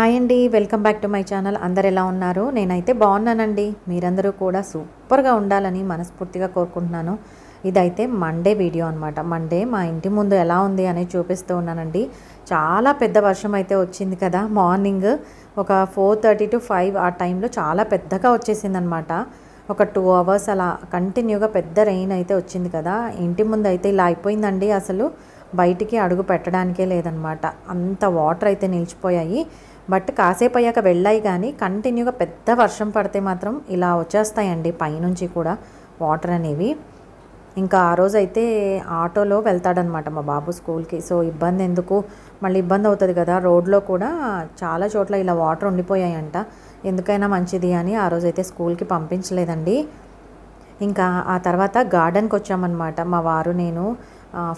hi అండి welcome back to my channel అందరు ఎలా ఉన్నారు నేనైతే బాగున్నానండి మీరందరూ కూడా సూపర్గా ఉండాలని మనస్ఫూర్తిగా కోరుకుంటున్నాను ఇదైతే మండే వీడియో అనమాట మండే మా ఇంటి ముందు ఎలా ఉంది అనేది చూపిస్తూ ఉన్నానండి చాలా పెద్ద వర్షం అయితే వచ్చింది కదా మార్నింగ్ ఒక ఫోర్ థర్టీ టు ఫైవ్ ఆ టైంలో చాలా పెద్దగా వచ్చేసిందనమాట ఒక టూ అవర్స్ అలా కంటిన్యూగా పెద్ద రెయిన్ అయితే వచ్చింది కదా ఇంటి ముందు అయితే ఇలా అయిపోయిందండి అసలు బయటికి అడుగు పెట్టడానికే లేదనమాట అంత వాటర్ అయితే నిలిచిపోయాయి బట్ కాసేపు అయ్యాక వెళ్ళాయి కానీ కంటిన్యూగా పెద్ద వర్షం పడితే మాత్రం ఇలా వచ్చేస్తాయండి పైనుంచి కూడా వాటర్ అనేవి ఇంకా ఆ రోజు అయితే ఆటోలో వెళ్తాడనమాట మా బాబు స్కూల్కి సో ఇబ్బంది ఎందుకు మళ్ళీ ఇబ్బంది అవుతుంది కదా రోడ్లో కూడా చాలా చోట్ల ఇలా వాటర్ ఉండిపోయాయంట ఎందుకైనా మంచిది అని ఆ రోజైతే స్కూల్కి పంపించలేదండి ఇంకా ఆ తర్వాత గార్డెన్కి వచ్చామన్నమాట మా వారు నేను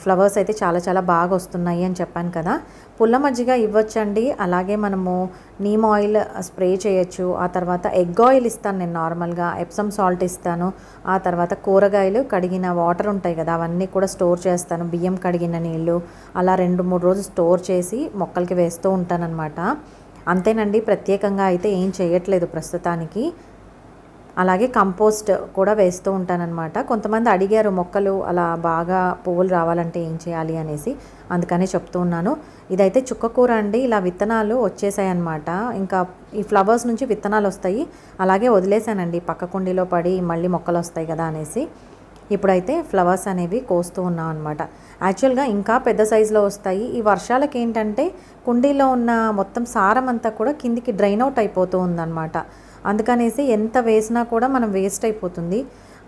ఫ్లవర్స్ అయితే చాలా చాలా బాగా వస్తున్నాయి అని చెప్పాను కదా పుల్ల మజ్జిగ ఇవ్వచ్చండి అలాగే మనము నీమ్ ఆయిల్ స్ప్రే చేయొచ్చు ఆ తర్వాత ఎగ్ ఆయిల్ ఇస్తాను నేను నార్మల్గా ఎప్సమ్ సాల్ట్ ఇస్తాను ఆ తర్వాత కూరగాయలు కడిగిన వాటర్ ఉంటాయి కదా అవన్నీ కూడా స్టోర్ చేస్తాను బియ్యం కడిగిన నీళ్ళు అలా రెండు మూడు రోజులు స్టోర్ చేసి మొక్కలకి వేస్తూ ఉంటానన్నమాట అంతేనండి ప్రత్యేకంగా అయితే ఏం చేయట్లేదు ప్రస్తుతానికి అలాగే కంపోస్ట్ కూడా వేస్తూ ఉంటానన్నమాట కొంతమంది అడిగారు మొక్కలు అలా బాగా పువ్వులు రావాలంటే ఏం చేయాలి అనేసి అందుకనే చెప్తూ ఉన్నాను ఇదైతే చుక్కకూర అండి ఇలా విత్తనాలు వచ్చేసాయి అనమాట ఇంకా ఈ ఫ్లవర్స్ నుంచి విత్తనాలు వస్తాయి అలాగే వదిలేసానండి పక్క కుండీలో పడి మళ్ళీ మొక్కలు వస్తాయి కదా అనేసి ఇప్పుడైతే ఫ్లవర్స్ అనేవి కోస్తూ ఉన్నాం అనమాట యాక్చువల్గా ఇంకా పెద్ద సైజులో వస్తాయి ఈ వర్షాలకి ఏంటంటే కుండీలో ఉన్న మొత్తం సారం అంతా కూడా కిందికి డ్రైన్ అవుట్ అయిపోతూ ఉందన్నమాట అందుకనేసి ఎంత వేసినా కూడా మనం వేస్ట్ అయిపోతుంది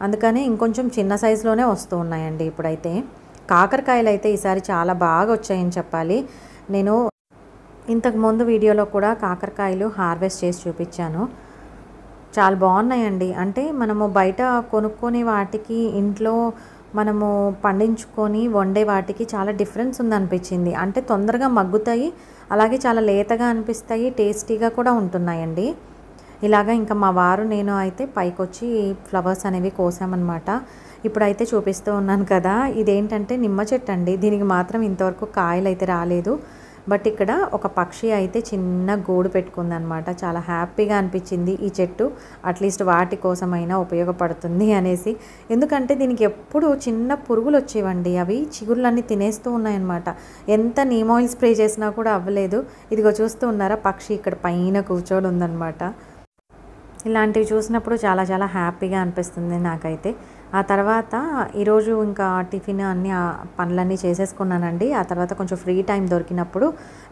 అందుకనే ఇంకొంచెం చిన్న సైజులోనే వస్తూ ఉన్నాయండి ఇప్పుడైతే కాకరకాయలు అయితే ఈసారి చాలా బాగా వచ్చాయని చెప్పాలి నేను ఇంతకుముందు వీడియోలో కూడా కాకరకాయలు హార్వెస్ట్ చేసి చూపించాను చాలా బాగున్నాయండి అంటే మనము బయట కొనుక్కునే వాటికి ఇంట్లో మనము పండించుకొని వండే వాటికి చాలా డిఫరెన్స్ ఉందనిపించింది అంటే తొందరగా మగ్గుతాయి అలాగే చాలా లేతగా అనిపిస్తాయి టేస్టీగా కూడా ఉంటున్నాయండి ఇలాగ ఇంకా మా వారు నేను అయితే పైకి వచ్చి ఫ్లవర్స్ అనేవి కోసామన్నమాట ఇప్పుడైతే చూపిస్తూ ఉన్నాను కదా ఇదేంటంటే నిమ్మ చెట్టు అండి దీనికి మాత్రం ఇంతవరకు కాయలు అయితే రాలేదు బట్ ఇక్కడ ఒక పక్షి అయితే చిన్న గూడు పెట్టుకుందనమాట చాలా హ్యాపీగా అనిపించింది ఈ చెట్టు అట్లీస్ట్ వాటి కోసమైనా ఉపయోగపడుతుంది అనేసి ఎందుకంటే దీనికి ఎప్పుడు చిన్న పురుగులు వచ్చేవండి అవి చిగురులన్నీ తినేస్తూ ఉన్నాయన్నమాట ఎంత నీమాయిల్ స్ప్రే చేసినా కూడా అవ్వలేదు ఇదిగో చూస్తూ ఉన్నారా పక్షి ఇక్కడ పైన కూర్చోడు ఉందన్నమాట ఇలాంటివి చూసినప్పుడు చాలా చాలా హ్యాపీగా అనిపిస్తుంది నాకైతే ఆ తర్వాత ఈరోజు ఇంకా టిఫిన్ అన్ని పనులన్నీ చేసేసుకున్నానండి ఆ తర్వాత కొంచెం ఫ్రీ టైం దొరికినప్పుడు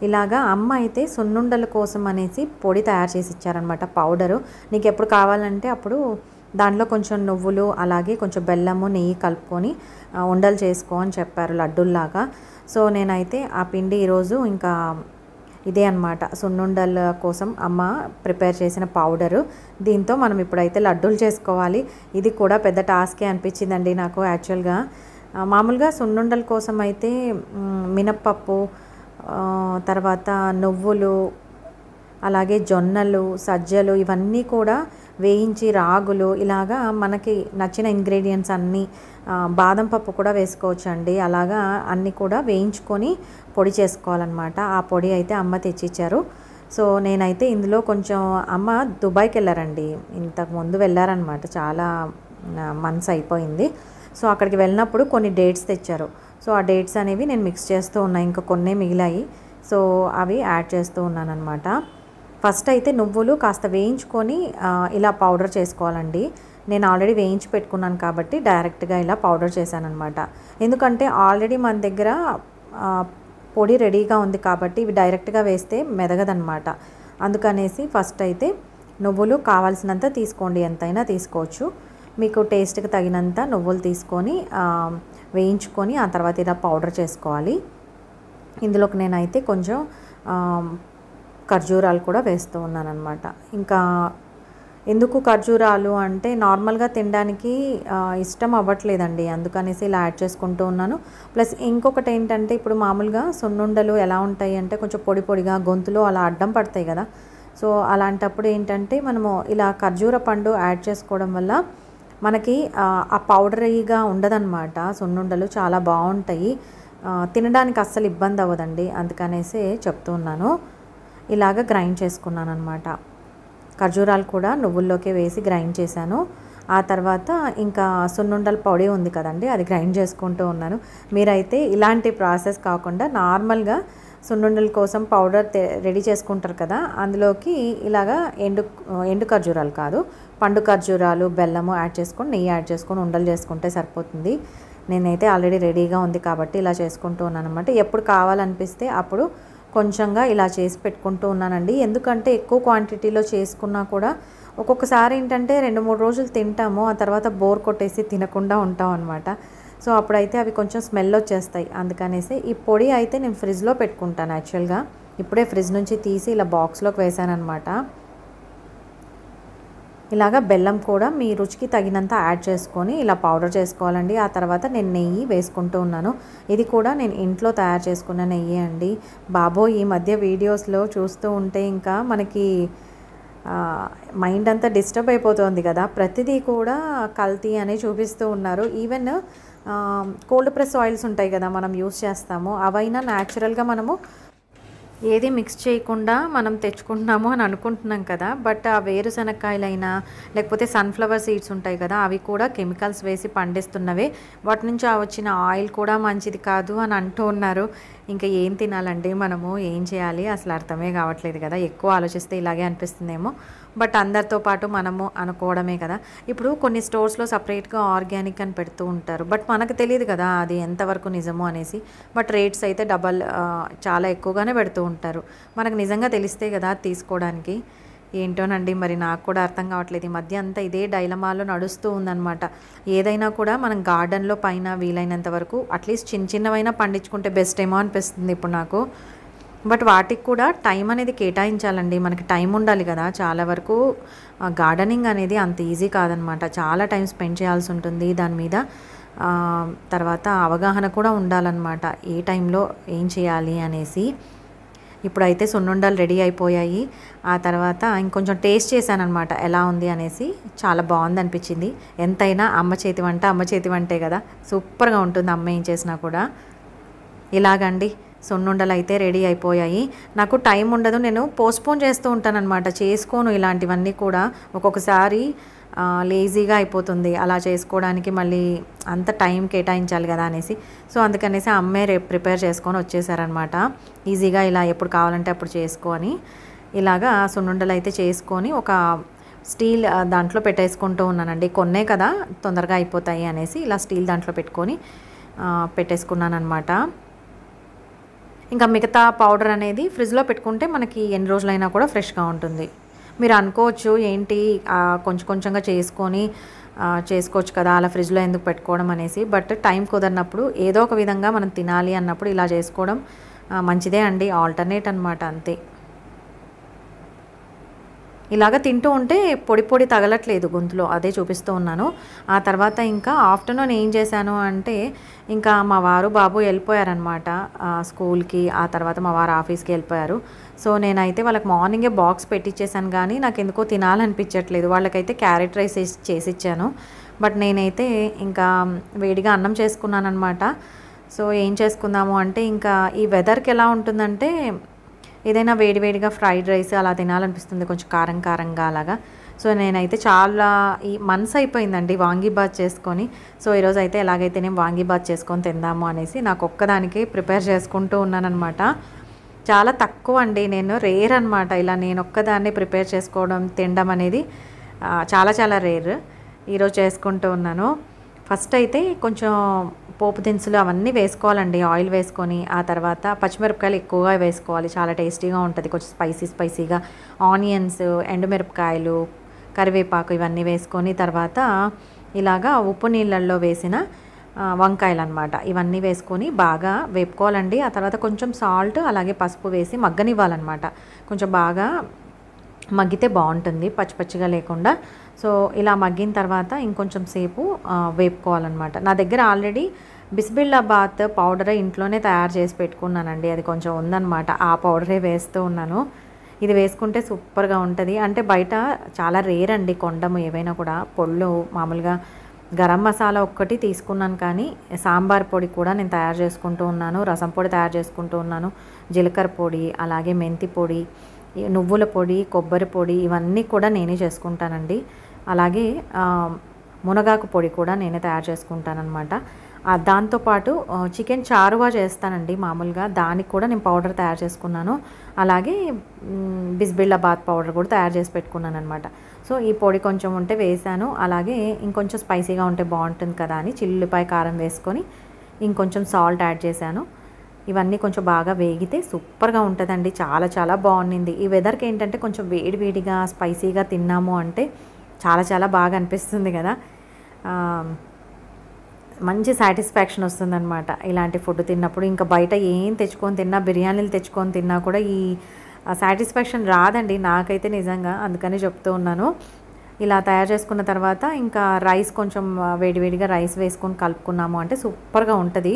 ఇలాగా అమ్మ అయితే సున్నుండల కోసం అనేసి పొడి తయారు చేసి ఇచ్చారనమాట పౌడరు నీకు ఎప్పుడు కావాలంటే అప్పుడు దాంట్లో కొంచెం నువ్వులు అలాగే కొంచెం బెల్లము నెయ్యి కలుపుకొని ఉండలు చేసుకో అని చెప్పారు లడ్డూల్లాగా సో నేనైతే ఆ పిండి ఈరోజు ఇంకా ఇదే అనమాట సున్నుండల కోసం అమ్మ ప్రిపేర్ చేసిన పౌడరు దీంతో మనం ఇప్పుడైతే లడ్డూలు చేసుకోవాలి ఇది కూడా పెద్ద టాస్కే అనిపించిందండి నాకు యాక్చువల్గా మామూలుగా సున్నుండల కోసం అయితే మినప్పప్పు తర్వాత నువ్వులు అలాగే జొన్నలు సజ్జలు ఇవన్నీ కూడా వేయించి రాగులు ఇలాగా మనకి నచ్చిన ఇంగ్రీడియంట్స్ అన్నీ బాదం పప్పు కూడా వేసుకోవచ్చు అండి అలాగా అన్నీ కూడా వేయించుకొని పొడి చేసుకోవాలన్నమాట ఆ పొడి అయితే అమ్మ తెచ్చిచ్చారు సో నేనైతే ఇందులో కొంచెం అమ్మ దుబాయ్కి వెళ్ళారండి ఇంతకు ముందు వెళ్ళారనమాట చాలా మంత్స్ అయిపోయింది సో అక్కడికి వెళ్ళినప్పుడు కొన్ని డేట్స్ తెచ్చారు సో ఆ డేట్స్ అనేవి నేను మిక్స్ చేస్తూ ఉన్నాను ఇంకా కొన్ని మిగిలాయి సో అవి యాడ్ చేస్తూ ఉన్నాను అనమాట ఫస్ట్ అయితే నువ్వులు కాస్త వేయించుకొని ఇలా పౌడర్ చేసుకోవాలండి నేను ఆల్రెడీ వేయించి పెట్టుకున్నాను కాబట్టి డైరెక్ట్గా ఇలా పౌడర్ చేశాను అనమాట ఎందుకంటే ఆల్రెడీ మన దగ్గర పొడి రెడీగా ఉంది కాబట్టి ఇవి డైరెక్ట్గా వేస్తే మెదగదనమాట అందుకనేసి ఫస్ట్ అయితే నువ్వులు కావాల్సినంత తీసుకోండి ఎంతైనా తీసుకోవచ్చు మీకు టేస్ట్కి తగినంత నువ్వులు తీసుకొని వేయించుకొని ఆ తర్వాత ఇలా పౌడర్ చేసుకోవాలి ఇందులోకి నేనైతే కొంచెం ఖర్జూరాలు కూడా వేస్తూ ఉన్నానన్నమాట ఇంకా ఎందుకు ఖర్జూరాలు అంటే నార్మల్గా తినడానికి ఇష్టం అవ్వట్లేదండి అందుకనేసి ఇలా యాడ్ చేసుకుంటూ ఉన్నాను ప్లస్ ఇంకొకటి ఏంటంటే ఇప్పుడు మామూలుగా సున్నుండలు ఎలా ఉంటాయి అంటే కొంచెం పొడి పొడిగా గొంతులో అలా అడ్డం పడతాయి కదా సో అలాంటప్పుడు ఏంటంటే మనము ఇలా ఖర్జూర పండు యాడ్ చేసుకోవడం వల్ల మనకి ఆ పౌడరీగా ఉండదన్నమాట సున్నుండలు చాలా బాగుంటాయి తినడానికి అస్సలు ఇబ్బంది అవ్వదండి అందుకనేసి ఉన్నాను ఇలాగ గ్రైండ్ చేసుకున్నాను అనమాట ఖర్జూరాలు కూడా నువ్వుల్లోకి వేసి గ్రైండ్ చేశాను ఆ తర్వాత ఇంకా సున్నుండల పొడి ఉంది కదండి అది గ్రైండ్ చేసుకుంటూ ఉన్నాను మీరైతే ఇలాంటి ప్రాసెస్ కాకుండా నార్మల్గా సున్నుండల కోసం పౌడర్ రెడీ చేసుకుంటారు కదా అందులోకి ఇలాగా ఎండు ఎండు ఖర్జూరాలు కాదు పండు ఖర్జూరాలు బెల్లము యాడ్ చేసుకొని నెయ్యి యాడ్ చేసుకొని ఉండలు చేసుకుంటే సరిపోతుంది నేనైతే ఆల్రెడీ రెడీగా ఉంది కాబట్టి ఇలా చేసుకుంటూ ఉన్నాను అనమాట ఎప్పుడు కావాలనిపిస్తే అప్పుడు కొంచెంగా ఇలా చేసి పెట్టుకుంటూ ఉన్నానండి ఎందుకంటే ఎక్కువ క్వాంటిటీలో చేసుకున్నా కూడా ఒక్కొక్కసారి ఏంటంటే రెండు మూడు రోజులు తింటాము ఆ తర్వాత బోర్ కొట్టేసి తినకుండా ఉంటాం అనమాట సో అప్పుడైతే అవి కొంచెం స్మెల్ వచ్చేస్తాయి అందుకనేసి ఈ పొడి అయితే నేను ఫ్రిడ్జ్లో పెట్టుకుంటాను యాక్చువల్గా ఇప్పుడే ఫ్రిడ్జ్ నుంచి తీసి ఇలా బాక్స్లోకి వేసానమాట ఇలాగ బెల్లం కూడా మీ రుచికి తగినంత యాడ్ చేసుకొని ఇలా పౌడర్ చేసుకోవాలండి ఆ తర్వాత నేను నెయ్యి వేసుకుంటూ ఉన్నాను ఇది కూడా నేను ఇంట్లో తయారు చేసుకున్న నెయ్యి అండి బాబో ఈ మధ్య వీడియోస్లో చూస్తూ ఉంటే ఇంకా మనకి మైండ్ అంతా డిస్టర్బ్ అయిపోతుంది కదా ప్రతిదీ కూడా కల్తీ అని చూపిస్తూ ఉన్నారు ఈవెన్ కోల్డ్ ప్రెస్ ఆయిల్స్ ఉంటాయి కదా మనం యూస్ చేస్తాము అవైనా న్యాచురల్గా మనము ఏది మిక్స్ చేయకుండా మనం తెచ్చుకుంటున్నాము అని అనుకుంటున్నాం కదా బట్ ఆ వేరుశనక్కాయలైనా లేకపోతే సన్ఫ్లవర్ సీడ్స్ ఉంటాయి కదా అవి కూడా కెమికల్స్ వేసి పండిస్తున్నవే వాటి నుంచి వచ్చిన ఆయిల్ కూడా మంచిది కాదు అని అంటూ ఉన్నారు ఇంకా ఏం తినాలండి మనము ఏం చేయాలి అసలు అర్థమే కావట్లేదు కదా ఎక్కువ ఆలోచిస్తే ఇలాగే అనిపిస్తుందేమో బట్ అందరితో పాటు మనము అనుకోవడమే కదా ఇప్పుడు కొన్ని స్టోర్స్లో సపరేట్గా ఆర్గానిక్ అని పెడుతూ ఉంటారు బట్ మనకు తెలియదు కదా అది ఎంతవరకు నిజమో అనేసి బట్ రేట్స్ అయితే డబల్ చాలా ఎక్కువగానే పెడుతూ ఉంటారు మనకు నిజంగా తెలిస్తే కదా తీసుకోవడానికి ఏంటోనండి మరి నాకు కూడా అర్థం కావట్లేదు ఈ మధ్య అంతా ఇదే డైలమాలో నడుస్తూ ఉందన్నమాట ఏదైనా కూడా మనం గార్డెన్లో పైన వీలైనంత వరకు అట్లీస్ట్ చిన్న చిన్నవైనా పండించుకుంటే బెస్ట్ ఏమో అనిపిస్తుంది ఇప్పుడు నాకు బట్ వాటికి కూడా టైం అనేది కేటాయించాలండి మనకి టైం ఉండాలి కదా చాలా వరకు గార్డెనింగ్ అనేది అంత ఈజీ కాదనమాట చాలా టైం స్పెండ్ చేయాల్సి ఉంటుంది దాని మీద తర్వాత అవగాహన కూడా ఉండాలన్నమాట ఏ టైంలో ఏం చేయాలి అనేసి ఇప్పుడైతే సున్నుండలు రెడీ అయిపోయాయి ఆ తర్వాత ఇంకొంచెం టేస్ట్ చేశానమాట ఎలా ఉంది అనేసి చాలా బాగుంది అనిపించింది ఎంతైనా అమ్మ చేతి వంట అమ్మ చేతి వంటే కదా సూపర్గా ఉంటుంది అమ్మ ఏం చేసినా కూడా ఇలాగండి సున్నుండలు అయితే రెడీ అయిపోయాయి నాకు టైం ఉండదు నేను పోస్ట్పోన్ చేస్తూ అనమాట చేసుకోను ఇలాంటివన్నీ కూడా ఒక్కొక్కసారి లేజీగా అయిపోతుంది అలా చేసుకోవడానికి మళ్ళీ అంత టైం కేటాయించాలి కదా అనేసి సో అందుకనేసి అమ్మే రేపు ప్రిపేర్ చేసుకొని వచ్చేసారనమాట ఈజీగా ఇలా ఎప్పుడు కావాలంటే అప్పుడు చేసుకొని ఇలాగా సున్నుండలు అయితే చేసుకొని ఒక స్టీల్ దాంట్లో పెట్టేసుకుంటూ ఉన్నానండి కొన్నే కదా తొందరగా అయిపోతాయి అనేసి ఇలా స్టీల్ దాంట్లో పెట్టుకొని పెట్టేసుకున్నాను అనమాట ఇంకా మిగతా పౌడర్ అనేది ఫ్రిడ్జ్లో పెట్టుకుంటే మనకి ఎన్ని రోజులైనా కూడా ఫ్రెష్గా ఉంటుంది మీరు అనుకోవచ్చు ఏంటి కొంచెం కొంచెంగా చేసుకొని చేసుకోవచ్చు కదా అలా ఫ్రిడ్జ్లో ఎందుకు పెట్టుకోవడం అనేసి బట్ టైం కుదరినప్పుడు ఏదో ఒక విధంగా మనం తినాలి అన్నప్పుడు ఇలా చేసుకోవడం మంచిదే అండి ఆల్టర్నేట్ అనమాట అంతే ఇలాగ తింటూ ఉంటే పొడి పొడి తగలట్లేదు గొంతులో అదే చూపిస్తూ ఉన్నాను ఆ తర్వాత ఇంకా ఆఫ్టర్నూన్ ఏం చేశాను అంటే ఇంకా మా వారు బాబు వెళ్ళిపోయారనమాట స్కూల్కి ఆ తర్వాత మా వారు ఆఫీస్కి వెళ్ళిపోయారు సో నేనైతే వాళ్ళకి మార్నింగే బాక్స్ పెట్టించేసాను కానీ నాకు ఎందుకో తినాలనిపించట్లేదు వాళ్ళకైతే క్యారెట్ రైస్ చేసిచ్చాను బట్ నేనైతే ఇంకా వేడిగా అన్నం చేసుకున్నానమాట సో ఏం చేసుకుందాము అంటే ఇంకా ఈ వెదర్కి ఎలా ఉంటుందంటే ఏదైనా వేడివేడిగా ఫ్రైడ్ రైస్ అలా తినాలనిపిస్తుంది కొంచెం కారం కారంగా అలాగా సో నేనైతే చాలా ఈ మనసు అయిపోయిందండి వాంగీబాత్ చేసుకొని సో ఈరోజు అయితే ఎలాగైతే నేను వాంగీబాత్ చేసుకొని తిందాము అనేసి నాకు ఒక్కదానికి ప్రిపేర్ చేసుకుంటూ ఉన్నానమాట చాలా తక్కువ అండి నేను రేర్ అనమాట ఇలా నేను ఒక్కదాన్ని ప్రిపేర్ చేసుకోవడం తినడం అనేది చాలా చాలా రేర్ ఈరోజు చేసుకుంటూ ఉన్నాను ఫస్ట్ అయితే కొంచెం పోపు దినుసులు అవన్నీ వేసుకోవాలండి ఆయిల్ వేసుకొని ఆ తర్వాత పచ్చిమిరపకాయలు ఎక్కువగా వేసుకోవాలి చాలా టేస్టీగా ఉంటుంది కొంచెం స్పైసీ స్పైసీగా ఆనియన్స్ ఎండుమిరపకాయలు కరివేపాకు ఇవన్నీ వేసుకొని తర్వాత ఇలాగా ఉప్పు నీళ్ళల్లో వేసిన వంకాయలు అనమాట ఇవన్నీ వేసుకొని బాగా వేపుకోవాలండి ఆ తర్వాత కొంచెం సాల్ట్ అలాగే పసుపు వేసి మగ్గనివ్వాలన్నమాట కొంచెం బాగా మగ్గితే బాగుంటుంది పచ్చి పచ్చిగా లేకుండా సో ఇలా మగ్గిన తర్వాత ఇంకొంచెం సేపు వేపుకోవాలన్నమాట నా దగ్గర ఆల్రెడీ బిస్బిళ్ళా బాత్ పౌడర్ ఇంట్లోనే తయారు చేసి పెట్టుకున్నానండి అది కొంచెం ఉందన్నమాట ఆ పౌడరే వేస్తూ ఉన్నాను ఇది వేసుకుంటే సూపర్గా ఉంటుంది అంటే బయట చాలా రేర్ అండి కొండము ఏవైనా కూడా పొళ్ళు మామూలుగా గరం మసాలా ఒక్కటి తీసుకున్నాను కానీ సాంబార్ పొడి కూడా నేను తయారు చేసుకుంటూ ఉన్నాను రసం పొడి తయారు చేసుకుంటూ ఉన్నాను జీలకర్ర పొడి అలాగే మెంతి పొడి నువ్వుల పొడి కొబ్బరి పొడి ఇవన్నీ కూడా నేనే చేసుకుంటానండి అలాగే మునగాకు పొడి కూడా నేనే తయారు చేసుకుంటానమాట దాంతోపాటు చికెన్ చారువా చేస్తానండి మామూలుగా దానికి కూడా నేను పౌడర్ తయారు చేసుకున్నాను అలాగే బిస్బిళ్ళ బాత్ పౌడర్ కూడా తయారు చేసి పెట్టుకున్నాను అనమాట సో ఈ పొడి కొంచెం ఉంటే వేసాను అలాగే ఇంకొంచెం స్పైసీగా ఉంటే బాగుంటుంది కదా అని చిల్లిపాయ కారం వేసుకొని ఇంకొంచెం సాల్ట్ యాడ్ చేశాను ఇవన్నీ కొంచెం బాగా వేగితే సూపర్గా ఉంటుందండి చాలా చాలా బాగుండింది ఈ వెదర్కి ఏంటంటే కొంచెం వేడి వేడిగా స్పైసీగా తిన్నాము అంటే చాలా చాలా బాగా అనిపిస్తుంది కదా మంచి సాటిస్ఫాక్షన్ వస్తుందనమాట ఇలాంటి ఫుడ్ తిన్నప్పుడు ఇంకా బయట ఏం తెచ్చుకొని తిన్నా బిర్యానీలు తెచ్చుకొని తిన్నా కూడా ఈ సాటిస్ఫాక్షన్ రాదండి నాకైతే నిజంగా అందుకని చెప్తూ ఉన్నాను ఇలా తయారు చేసుకున్న తర్వాత ఇంకా రైస్ కొంచెం వేడివేడిగా రైస్ వేసుకొని కలుపుకున్నాము అంటే సూపర్గా ఉంటుంది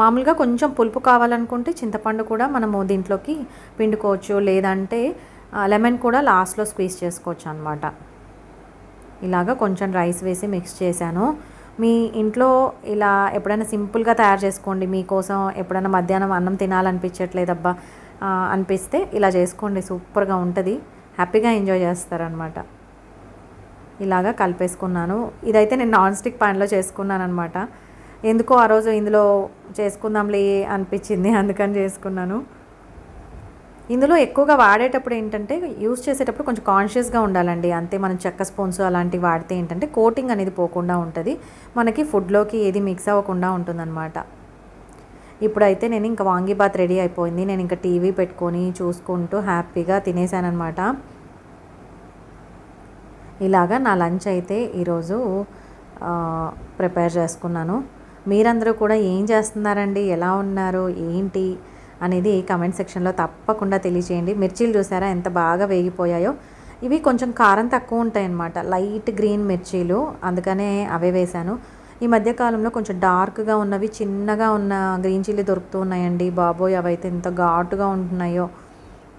మామూలుగా కొంచెం పులుపు కావాలనుకుంటే చింతపండు కూడా మనము దీంట్లోకి పిండుకోవచ్చు లేదంటే లెమన్ కూడా లాస్ట్లో స్క్వీజ్ చేసుకోవచ్చు అనమాట ఇలాగ కొంచెం రైస్ వేసి మిక్స్ చేశాను మీ ఇంట్లో ఇలా ఎప్పుడైనా సింపుల్గా తయారు చేసుకోండి మీకోసం ఎప్పుడైనా మధ్యాహ్నం అన్నం తినాలనిపించట్లేదబ్బా అనిపిస్తే ఇలా చేసుకోండి సూపర్గా ఉంటుంది హ్యాపీగా ఎంజాయ్ చేస్తారనమాట ఇలాగా కలిపేసుకున్నాను ఇదైతే నేను నాన్ స్టిక్ ప్యాన్లో అనమాట ఎందుకో ఆ రోజు ఇందులో చేసుకుందాంలే అనిపించింది అందుకని చేసుకున్నాను ఇందులో ఎక్కువగా వాడేటప్పుడు ఏంటంటే యూజ్ చేసేటప్పుడు కొంచెం కాన్షియస్గా ఉండాలండి అంతే మనం చెక్క స్పూన్స్ అలాంటివి వాడితే ఏంటంటే కోటింగ్ అనేది పోకుండా ఉంటుంది మనకి ఫుడ్లోకి ఏది మిక్స్ అవ్వకుండా ఉంటుందన్నమాట ఇప్పుడైతే నేను ఇంకా వాంగీబాత్ రెడీ అయిపోయింది నేను ఇంకా టీవీ పెట్టుకొని చూసుకుంటూ హ్యాపీగా తినేసానమాట ఇలాగా నా లంచ్ అయితే ఈరోజు ప్రిపేర్ చేసుకున్నాను మీరందరూ కూడా ఏం చేస్తున్నారండి ఎలా ఉన్నారు ఏంటి అనేది కమెంట్ సెక్షన్లో తప్పకుండా తెలియజేయండి మిర్చీలు చూసారా ఎంత బాగా వేగిపోయాయో ఇవి కొంచెం కారం తక్కువ ఉంటాయి అన్నమాట లైట్ గ్రీన్ మిర్చీలు అందుకనే అవే వేశాను ఈ మధ్యకాలంలో కొంచెం డార్క్గా ఉన్నవి చిన్నగా ఉన్న గ్రీన్ చిల్లీ దొరుకుతూ ఉన్నాయండి బాబోయ్ అవైతే ఎంత ఘాటుగా ఉంటున్నాయో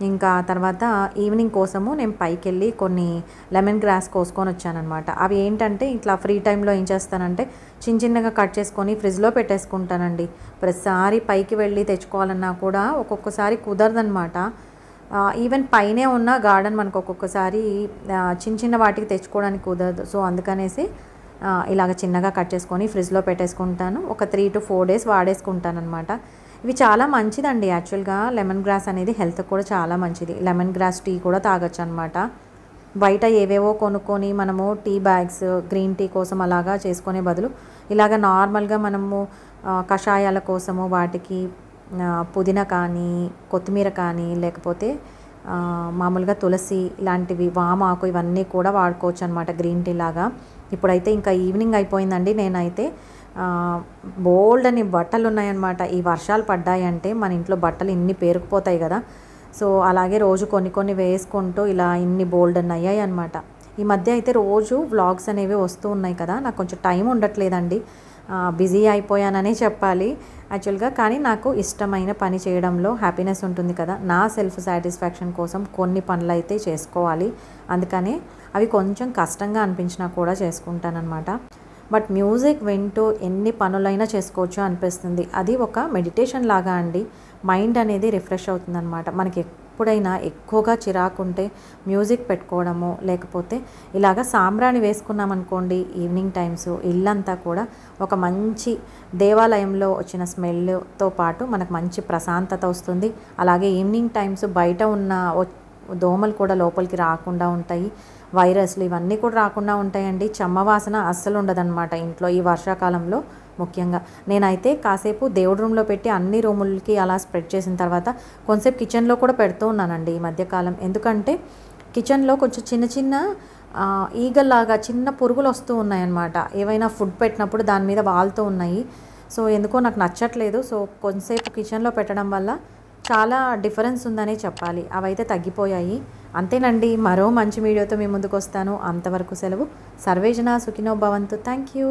ఇంకా తర్వాత ఈవినింగ్ కోసము నేను పైకి వెళ్ళి కొన్ని లెమన్ గ్రాస్ కోసుకొని వచ్చానమాట అవి ఏంటంటే ఇట్లా ఫ్రీ టైంలో ఏం చేస్తానంటే చిన్న చిన్నగా కట్ చేసుకొని ఫ్రిడ్జ్లో పెట్టేసుకుంటానండి ప్రతిసారి పైకి వెళ్ళి తెచ్చుకోవాలన్నా కూడా ఒక్కొక్కసారి కుదరదనమాట ఈవెన్ పైనే ఉన్న గార్డెన్ మనకు ఒక్కొక్కసారి చిన్న చిన్న వాటికి తెచ్చుకోవడానికి కుదరదు సో అందుకనేసి ఇలాగ చిన్నగా కట్ చేసుకొని ఫ్రిడ్జ్లో పెట్టేసుకుంటాను ఒక త్రీ టు ఫోర్ డేస్ వాడేసుకుంటాను అనమాట ఇవి చాలా మంచిదండి యాక్చువల్గా లెమన్ గ్రాస్ అనేది హెల్త్ కూడా చాలా మంచిది లెమన్ గ్రాస్ టీ కూడా తాగొచ్చు అనమాట బయట ఏవేవో కొనుక్కొని మనము టీ బ్యాగ్స్ గ్రీన్ టీ కోసం అలాగా చేసుకునే బదులు ఇలాగ నార్మల్గా మనము కషాయాల కోసము వాటికి పుదీనా కానీ కొత్తిమీర కానీ లేకపోతే మామూలుగా తులసి ఇలాంటివి వామాకు ఇవన్నీ కూడా వాడుకోవచ్చు అనమాట గ్రీన్ టీ లాగా ఇప్పుడైతే ఇంకా ఈవినింగ్ అయిపోయిందండి నేనైతే బోల్డ్ అని బట్టలు ఉన్నాయన్నమాట ఈ వర్షాలు పడ్డాయంటే మన ఇంట్లో బట్టలు ఇన్ని పేరుకుపోతాయి కదా సో అలాగే రోజు కొన్ని కొన్ని వేసుకుంటూ ఇలా ఇన్ని బోల్డ్ అయ్యాయి అనమాట ఈ మధ్య అయితే రోజు వ్లాగ్స్ అనేవి వస్తూ ఉన్నాయి కదా నాకు కొంచెం టైం ఉండట్లేదండి బిజీ అయిపోయాననే చెప్పాలి యాక్చువల్గా కానీ నాకు ఇష్టమైన పని చేయడంలో హ్యాపీనెస్ ఉంటుంది కదా నా సెల్ఫ్ సాటిస్ఫాక్షన్ కోసం కొన్ని పనులు అయితే చేసుకోవాలి అందుకనే అవి కొంచెం కష్టంగా అనిపించినా కూడా చేసుకుంటానన్నమాట బట్ మ్యూజిక్ వింటూ ఎన్ని పనులైనా చేసుకోవచ్చు అనిపిస్తుంది అది ఒక మెడిటేషన్ లాగా అండి మైండ్ అనేది రిఫ్రెష్ అనమాట మనకి ఎప్పుడైనా ఎక్కువగా చిరాకు ఉంటే మ్యూజిక్ పెట్టుకోవడము లేకపోతే ఇలాగ సాంబ్రాణి వేసుకున్నామనుకోండి ఈవినింగ్ టైమ్స్ ఇల్లంతా కూడా ఒక మంచి దేవాలయంలో వచ్చిన స్మెల్తో పాటు మనకు మంచి ప్రశాంతత వస్తుంది అలాగే ఈవినింగ్ టైమ్స్ బయట ఉన్న దోమలు కూడా లోపలికి రాకుండా ఉంటాయి వైరస్లు ఇవన్నీ కూడా రాకుండా ఉంటాయండి చెమ్మ వాసన అస్సలు ఉండదన్నమాట ఇంట్లో ఈ వర్షాకాలంలో ముఖ్యంగా నేనైతే కాసేపు దేవుడి రూమ్లో పెట్టి అన్ని రూములకి అలా స్ప్రెడ్ చేసిన తర్వాత కొంతసేపు కిచెన్లో కూడా పెడుతూ ఉన్నానండి ఈ మధ్యకాలం ఎందుకంటే కిచెన్లో కొంచెం చిన్న చిన్న ఈగల్లాగా చిన్న పురుగులు వస్తూ ఉన్నాయన్నమాట ఏవైనా ఫుడ్ పెట్టినప్పుడు దాని మీద వాళ్తూ ఉన్నాయి సో ఎందుకో నాకు నచ్చట్లేదు సో కొంతసేపు కిచెన్లో పెట్టడం వల్ల చాలా డిఫరెన్స్ ఉందనే చెప్పాలి అవైతే తగ్గిపోయాయి అంతేనండి మరో మంచి వీడియోతో మీ ముందుకు వస్తాను అంతవరకు సెలవు సర్వేజన సుఖినో భవంతు థ్యాంక్ యూ